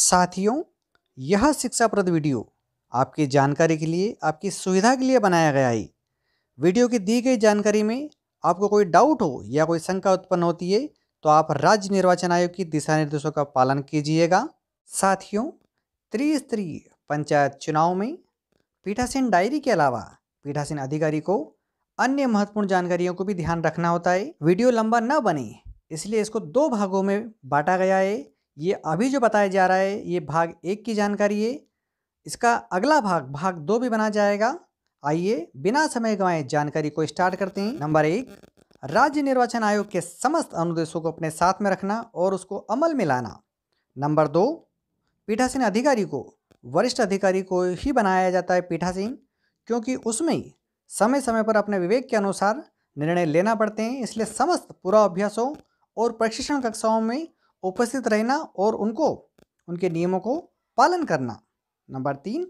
साथियों यह शिक्षाप्रद वीडियो आपकी जानकारी के लिए आपकी सुविधा के लिए बनाया गया है वीडियो की दी गई जानकारी में आपको कोई डाउट हो या कोई शंका उत्पन्न होती है तो आप राज्य निर्वाचन आयोग की दिशा निर्देशों का पालन कीजिएगा साथियों त्रिस्तरीय पंचायत चुनाव में पीठासीन डायरी के अलावा पीठासीन अधिकारी को अन्य महत्वपूर्ण जानकारियों को भी ध्यान रखना होता है वीडियो लंबा न बने इसलिए इसको दो भागों में बांटा गया है ये अभी जो बताया जा रहा है ये भाग एक की जानकारी है इसका अगला भाग भाग दो भी बना जाएगा आइए बिना समय गवाए जानकारी को स्टार्ट करते हैं नंबर एक राज्य निर्वाचन आयोग के समस्त अनुदेशों को अपने साथ में रखना और उसको अमल में लाना नंबर दो पीठासीन अधिकारी को वरिष्ठ अधिकारी को ही बनाया जाता है पीठासीन क्योंकि उसमें समय समय पर अपने विवेक के अनुसार निर्णय लेना पड़ते हैं इसलिए समस्त पूरा अभ्यासों और प्रशिक्षण कक्षाओं में उपस्थित रहना और उनको उनके नियमों को पालन करना नंबर तीन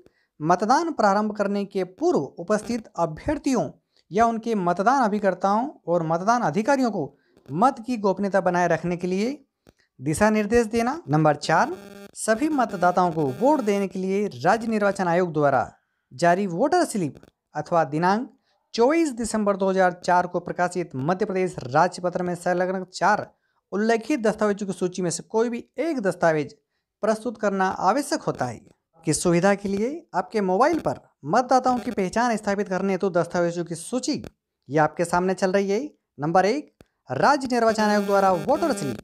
मतदान प्रारंभ करने के पूर्व उपस्थित अभ्यर्थियों या उनके मतदान अभिकर्ताओं और मतदान अधिकारियों को मत की गोपनीयता बनाए रखने के लिए दिशा निर्देश देना नंबर चार सभी मतदाताओं को वोट देने के लिए राज्य निर्वाचन आयोग द्वारा जारी वोटर स्लिप अथवा दिनांक 24 दिसंबर 2004 को प्रकाशित मध्य प्रदेश राज्य पत्र में संलग्न चार उल्लेखित दस्तावेजों की सूची में से कोई भी एक दस्तावेज प्रस्तुत करना आवश्यक होता है की सुविधा के लिए आपके मोबाइल पर मतदाताओं की पहचान स्थापित करने हेतु तो दस्तावेजों की सूची ये आपके सामने चल रही है नंबर एक राज्य निर्वाचन आयोग द्वारा वोटर स्लिप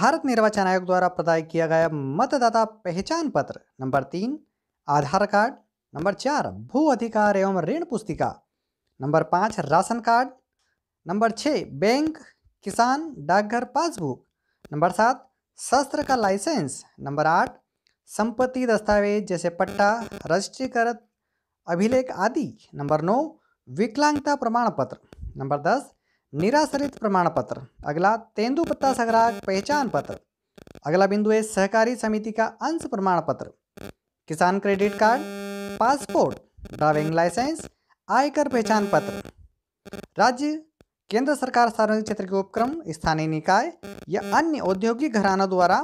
भारत निर्वाचन आयोग द्वारा प्रदाय किया गया मतदाता पहचान पत्र नंबर तीन आधार कार्ड नंबर चार भू अधिकार एवं ऋण पुस्तिका नंबर पाँच राशन कार्ड नंबर छः बैंक किसान डाकघर पासबुक नंबर सात शस्त्र का लाइसेंस नंबर आठ संपत्ति दस्तावेज जैसे पट्टा रजिस्ट्रीकरण अभिलेख आदि नंबर नौ विकलांगता प्रमाण पत्र नंबर दस निराश्रित प्रमाण पत्र अगला तेंदुपत्ता संग्राहक पहचान पत्र अगला बिंदु है सहकारी समिति का अंश प्रमाण पत्र किसान credit card passport driving licence आयकर पहचान पत्र राज्य केंद्र सरकार सार्वजनिक क्षेत्र के उपक्रम स्थानीय निकाय या अन्य औद्योगिक घराना द्वारा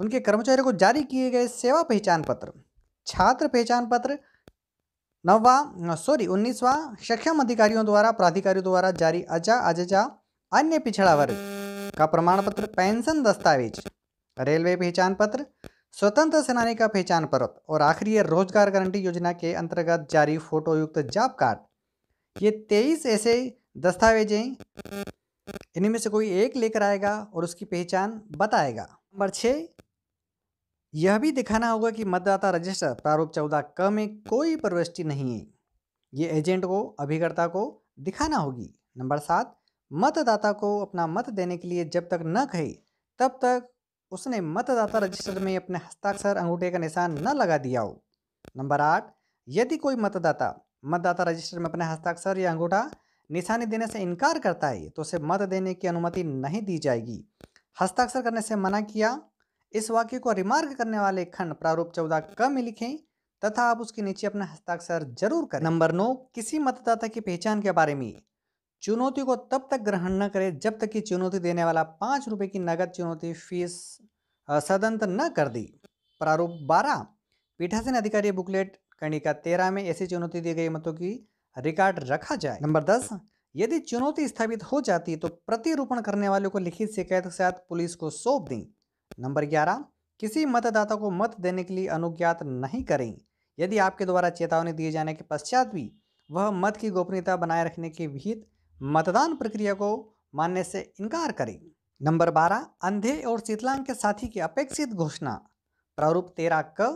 उनके कर्मचारियों को जारी किए गए सेवा पहचान पत्र छात्र पहचान पत्र नववा सॉरी उन्नीसवा सक्षम अधिकारियों द्वारा प्राधिकारियों द्वारा जारी अजा अजा अन्य पिछड़ा वर्ग का प्रमाण पत्र पेंशन दस्तावेज रेलवे पहचान पत्र स्वतंत्र सेनानी का पहचान पत्र और आखिरी रोजगार गारंटी योजना के अंतर्गत जारी फोटोयुक्त जॉब कार्ड ये तेईस ऐसे दस्तावेजें इन्हीं में से कोई एक लेकर आएगा और उसकी पहचान बताएगा नंबर छः यह भी दिखाना होगा कि मतदाता रजिस्टर प्रारूप चौदह क में कोई प्रविष्टि नहीं है ये एजेंट को अभिकर्ता को दिखाना होगी नंबर सात मतदाता को अपना मत देने के लिए जब तक न कहे तब तक उसने मतदाता रजिस्टर में अपने हस्ताक्षर अंगूठे का निशान न लगा दिया हो नंबर आठ यदि कोई मतदाता मतदाता रजिस्टर में अपने हस्ताक्षर या अंगूठा निशानी देने से इनकार करता है तो उसे मत देने की अनुमति नहीं दी जाएगी हस्ताक्षर करने से मना किया इस वाक्य को रिमार्क करने वाले खंड प्रारूप चौदह क में लिखें तथा आप उसके नीचे अपना हस्ताक्षर जरूर करें नंबर नौ किसी मतदाता की पहचान के बारे में चुनौती को तब तक ग्रहण न करें जब तक कि चुनौती देने वाला पाँच रुपये की नगद चुनौती फीस सदंत न कर दी प्रारूप बारह पीठासीन अधिकारी बुकलेट कणिका तेरह में ऐसी चुनौती दी गई मतों की रिकॉर्ड रखा जाए नंबर दस यदि चुनौती स्थापित हो जाती तो प्रतिरूपण करने वालों को लिखित शिकायत के साथ पुलिस को सौंप दें नंबर ग्यारह किसी मतदाता को मत देने के लिए अनुज्ञात नहीं करें यदि आपके द्वारा चेतावनी दिए जाने के पश्चात भी वह मत की गोपनीयता बनाए रखने के विहित मतदान प्रक्रिया को मानने से इनकार करें नंबर बारह अंधे और शीतलांग के साथी की अपेक्षित घोषणा प्रारूप तेरह क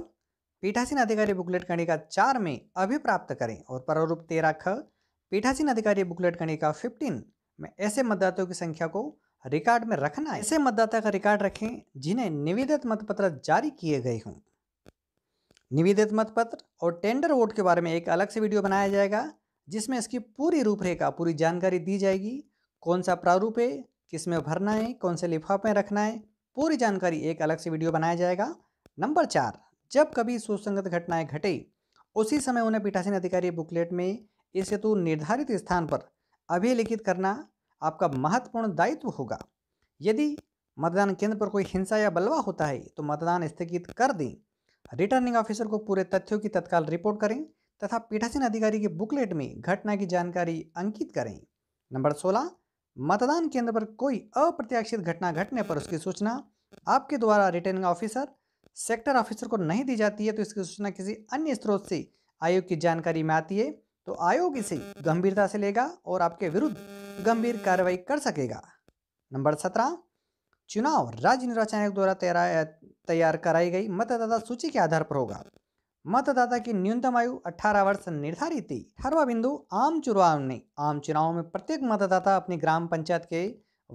पीठासीन अधिकारी बुकलेट कणिका चार में अभी प्राप्त करें और प्रारूप तेरह ख पीठासीन अधिकारी बुकलेट कणिका फिफ्टीन में ऐसे मतदाताओं की संख्या को रिकॉर्ड में रखना ऐसे मतदाता का रिकॉर्ड रखें जिन्हें निवेदित मतपत्र जारी किए गए हों निविदित मतपत्र और टेंडर वोट के बारे में एक अलग से वीडियो बनाया जाएगा जिसमें इसकी पूरी रूपरेखा पूरी जानकारी दी जाएगी कौन सा प्रारूप है किस में भरना है कौन से लिफाफे रखना है पूरी जानकारी एक अलग से वीडियो बनाया जाएगा नंबर चार जब कभी सुसंगत घटनाएं घटे उसी समय उन्हें पीठासीन अधिकारी बुकलेट में इस सेतु निर्धारित स्थान पर अभिलिखित करना आपका महत्वपूर्ण दायित्व होगा यदि मतदान केंद्र पर कोई हिंसा या बलवा होता है तो मतदान स्थगित कर दें रिटर्निंग ऑफिसर को पूरे तथ्यों की तत्काल रिपोर्ट करें तथा पीठासीन अधिकारी के बुकलेट में घटना की जानकारी अंकित करें नंबर सोलह मतदान केंद्र पर कोई अप्रत्याशित घटना घटने पर उसकी सूचना आपके द्वारा रिटर्निंग ऑफिसर सेक्टर ऑफिसर को नहीं दी जाती है तो इसकी सूचना किसी अन्य स्रोत से आयोग की जानकारी में आती है तो आयोग इसे गंभीरता से लेगा और आपके विरुद्ध गंभीर कार्रवाई कर सकेगा नंबर सत्रह चुनाव राज्य निर्वाचन आयोग द्वारा तैयार कराई गई मतदाता सूची के आधार पर होगा मतदाता की न्यूनतम आयु 18 वर्ष निर्धारित थी हरवा बिंदु आम चुनाव ने आम चुनाव में प्रत्येक मतदाता अपनी ग्राम पंचायत के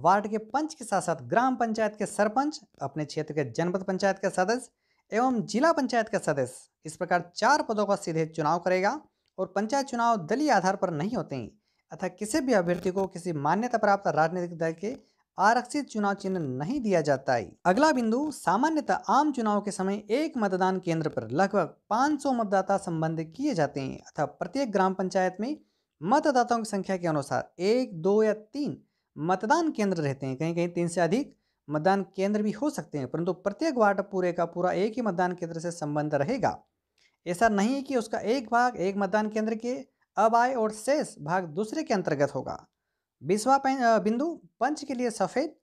वार्ड के पंच के साथ साथ ग्राम पंचायत के सरपंच अपने क्षेत्र के जनपद पंचायत के सदस्य एवं जिला पंचायत के सदस्य इस प्रकार चार पदों का सीधे चुनाव करेगा और पंचायत चुनाव दलीय आधार पर नहीं होते हैं अथा किसी भी अभ्यर्थी को किसी मान्यता प्राप्त राजनीतिक दल के आरक्षित चुनाव चिन्ह नहीं दिया जाता है अगला बिंदु सामान्यतः आम चुनाव के समय एक मतदान केंद्र पर लगभग 500 मतदाता संबंध किए जाते हैं अतः प्रत्येक ग्राम पंचायत में मतदाताओं की संख्या के अनुसार एक दो या तीन मतदान केंद्र रहते हैं कहीं कहीं तीन से अधिक मतदान केंद्र भी हो सकते हैं परंतु प्रत्येक वार्ड पूरे का पूरा एक ही मतदान केंद्र से संबंध रहेगा ऐसा नहीं कि उसका एक भाग एक मतदान केंद्र के अब आय और शेष भाग दूसरे के अंतर्गत होगा बीसवा बिंदु पंच के लिए सफ़ेद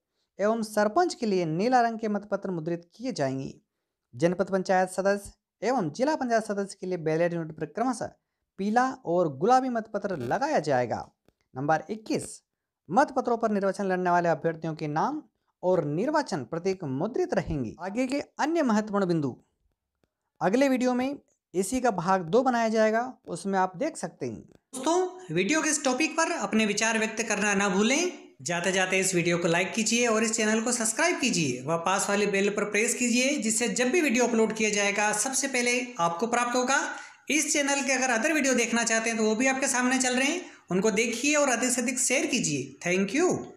एवं सरपंच के लिए नीला रंग के मतपत्र मुद्रित किए जाएंगे जनपद पंचायत सदस्य एवं जिला पंचायत सदस्य के लिए बैलेट यूनिट पर क्रमशः पीला और गुलाबी मतपत्र लगाया जाएगा नंबर इक्कीस मत पत्रों पर निर्वाचन लड़ने वाले अभ्यर्थियों के नाम और निर्वाचन प्रतीक मुद्रित रहेंगे आगे के अन्य महत्वपूर्ण बिंदु अगले वीडियो में इसी का भाग दो बनाया जाएगा उसमें आप देख सकते हैं दोस्तों वीडियो के इस टॉपिक पर अपने विचार व्यक्त करना ना भूलें जाते जाते इस वीडियो को लाइक कीजिए और इस चैनल को सब्सक्राइब कीजिए व पास वाले बेल पर प्रेस कीजिए जिससे जब भी वीडियो अपलोड किया जाएगा सबसे पहले आपको प्राप्त होगा इस चैनल के अगर अदर वीडियो देखना चाहते हैं तो वो भी आपके सामने चल रहे हैं उनको देखिए और अधिक से अधिक शेयर कीजिए थैंक यू